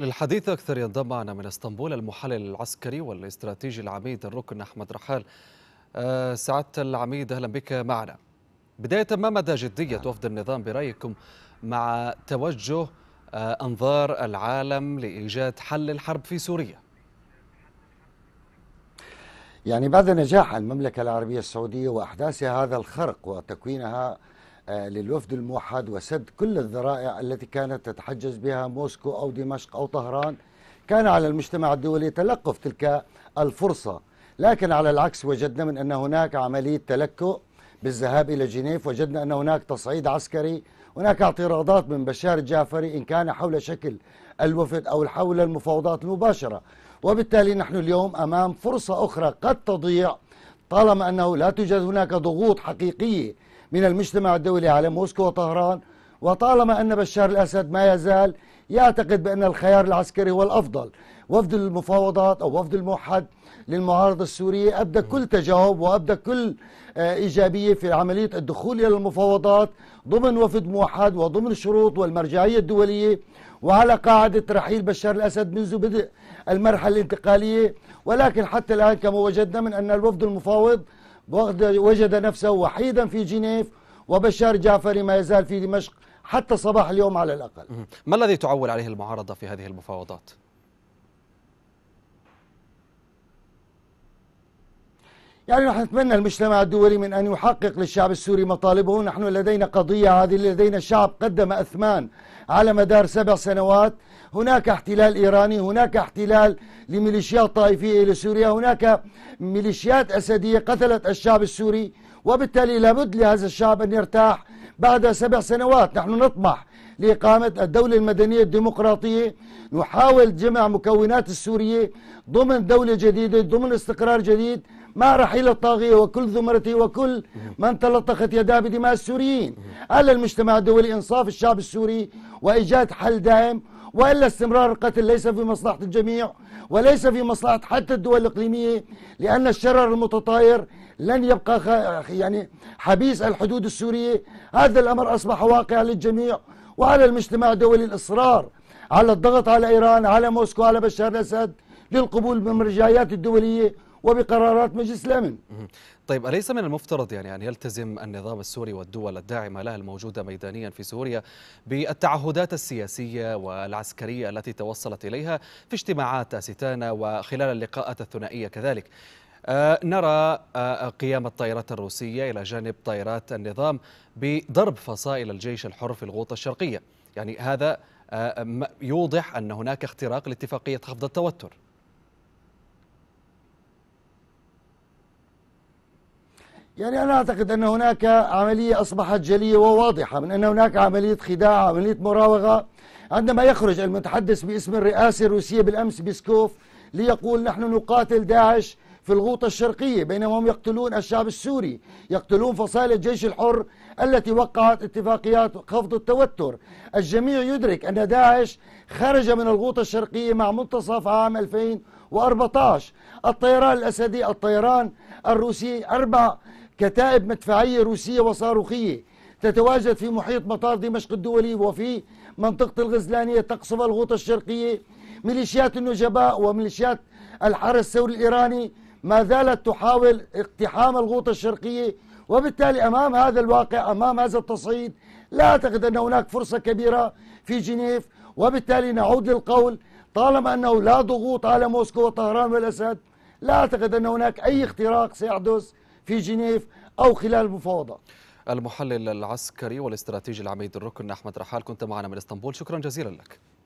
للحديث أكثر ينضم معنا من اسطنبول المحلل العسكري والاستراتيجي العميد الركن أحمد رحال آه، سعادة العميد أهلا بك معنا بداية ما مدى جدية نعم. وفد النظام برأيكم مع توجه آه، أنظار العالم لإيجاد حل الحرب في سوريا يعني بعد نجاح المملكة العربية السعودية وأحداثها هذا الخرق وتكوينها آه، للوفد الموحد وسد كل الذرائع التي كانت تتحجج بها موسكو أو دمشق أو طهران كان على المجتمع الدولي تلقف تلك الفرصة لكن على العكس وجدنا من أن هناك عملية تلكؤ بالذهاب إلى جنيف وجدنا أن هناك تصعيد عسكري هناك اعتراضات من بشار الجعفري إن كان حول شكل الوفد أو حول المفاوضات المباشرة وبالتالي نحن اليوم أمام فرصة أخرى قد تضيع طالما أنه لا توجد هناك ضغوط حقيقية من المجتمع الدولي على موسكو وطهران وطالما أن بشار الأسد ما يزال يعتقد بأن الخيار العسكري هو الأفضل وفد المفاوضات أو وفد الموحد للمعارضة السورية أبدى كل تجاوب وأبدى كل آه، إيجابية في عملية الدخول إلى المفاوضات ضمن وفد موحد وضمن الشروط والمرجعية الدولية وعلى قاعدة رحيل بشار الأسد منذ بدء المرحلة الانتقالية ولكن حتى الآن كما وجدنا من أن الوفد المفاوض وجد نفسه وحيدا في جنيف وبشار جعفري ما يزال في دمشق حتى صباح اليوم على الأقل ما الذي تعول عليه المعارضة في هذه المفاوضات؟ يعني نحن نتمنى المجتمع الدولي من أن يحقق للشعب السوري مطالبه نحن لدينا قضية هذه لدينا شعب قدم أثمان على مدار سبع سنوات هناك احتلال إيراني هناك احتلال لميليشيات طائفية لسوريا هناك ميليشيات أسدية قتلت الشعب السوري وبالتالي لابد لهذا الشعب أن يرتاح بعد سبع سنوات نحن نطمح لإقامة الدولة المدنية الديمقراطية نحاول جمع مكونات السورية ضمن دولة جديدة ضمن استقرار جديد ما رحيل الطاغية وكل ذمرته وكل من تلطخت يداه بدماء السوريين على المجتمع الدولي إنصاف الشعب السوري وإيجاد حل دائم وإلا استمرار القتل ليس في مصلحة الجميع وليس في مصلحة حتى الدول الإقليمية لأن الشرر المتطاير لن يبقى يعني حبيس الحدود السورية هذا الأمر أصبح واقع للجميع وعلى المجتمع الدولي الإصرار على الضغط على إيران على موسكو على بشار الأسد للقبول بالمرجعيات الدولية وبقرارات مجلس الأمن طيب أليس من المفترض يعني أن يلتزم النظام السوري والدول الداعمة له الموجودة ميدانيا في سوريا بالتعهدات السياسية والعسكرية التي توصلت إليها في اجتماعات ستانا وخلال اللقاءات الثنائية كذلك آه، نرى آه، قيام الطائرات الروسية إلى جانب طائرات النظام بضرب فصائل الجيش الحر في الغوطة الشرقية يعني هذا آه، يوضح أن هناك اختراق لاتفاقية خفض التوتر يعني أنا أعتقد أن هناك عملية أصبحت جلية وواضحة من أن هناك عملية خداع عملية مراوغة عندما يخرج المتحدث باسم الرئاسة الروسية بالأمس بيسكوف ليقول نحن نقاتل داعش في الغوطة الشرقية بينما هم يقتلون الشعب السوري يقتلون فصائل الجيش الحر التي وقعت اتفاقيات خفض التوتر الجميع يدرك أن داعش خرج من الغوطة الشرقية مع منتصف عام 2014 الطيران الأسدي الطيران الروسي أربع كتائب مدفعية روسية وصاروخية تتواجد في محيط مطار دمشق الدولي وفي منطقة الغزلانية تقصف الغوطة الشرقية ميليشيات النجباء وميليشيات الحرس الثوري الإيراني ما زالت تحاول اقتحام الغوطة الشرقية وبالتالي أمام هذا الواقع أمام هذا التصعيد لا أعتقد أن هناك فرصة كبيرة في جنيف وبالتالي نعود للقول طالما أنه لا ضغوط على موسكو وطهران والأسد لا أعتقد أن هناك أي اختراق سيحدث في جنيف أو خلال المفاوضات المحلل العسكري والاستراتيجي العميد الركن أحمد رحال كنت معنا من اسطنبول شكرا جزيلا لك